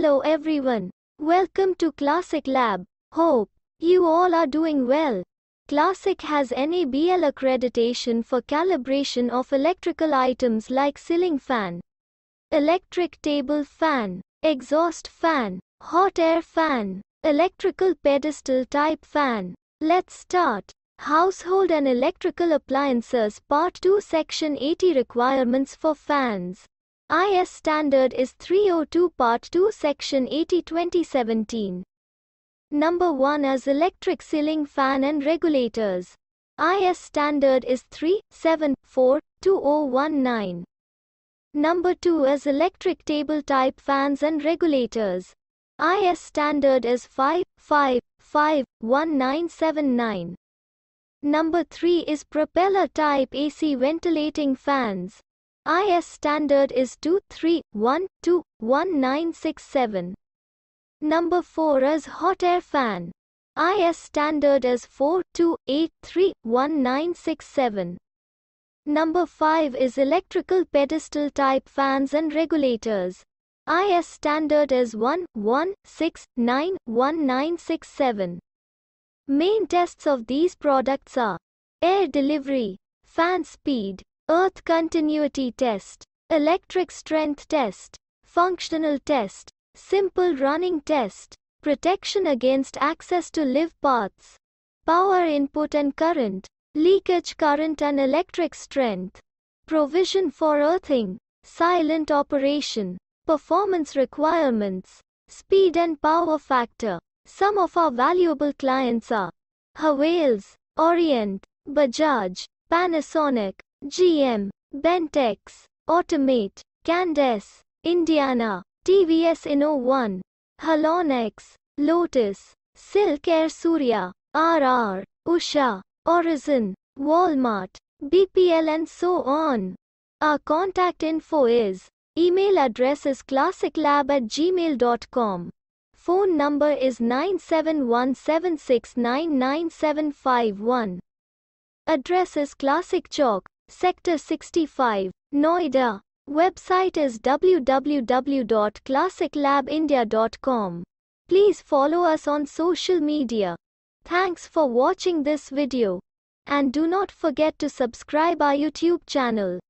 Hello everyone. Welcome to Classic Lab. Hope you all are doing well. Classic has NABL accreditation for calibration of electrical items like ceiling fan, electric table fan, exhaust fan, hot air fan, electrical pedestal type fan. Let's start. Household and Electrical Appliances Part 2 Section 80 Requirements for Fans IS standard is 302 Part 2 Section 80 2017. Number 1 is electric ceiling fan and regulators. IS standard is 3742019. Number 2 is electric table type fans and regulators. IS standard is 5551979. Number 3 is propeller type AC ventilating fans. IS standard is 23121967. Number 4 is hot air fan. IS standard is 42831967. Number 5 is electrical pedestal type fans and regulators. IS standard is 11691967. Main tests of these products are air delivery, fan speed, Earth continuity test, electric strength test, functional test, simple running test, protection against access to live paths, power input and current, leakage current and electric strength, provision for earthing, silent operation, performance requirements, speed and power factor. Some of our valuable clients are Hawales, Orient, Bajaj, Panasonic, GM, Bentex, Automate, Candace, Indiana, TVS Inno1, Halonex, Lotus, Silk Air Surya, RR, Usha, Orison, Walmart, BPL and so on. Our contact info is Email address is classiclab at gmail.com. Phone number is 971769975. Address is Classic Chalk, Sector 65, Noida. Website is www.classiclabindia.com. Please follow us on social media. Thanks for watching this video. And do not forget to subscribe our YouTube channel.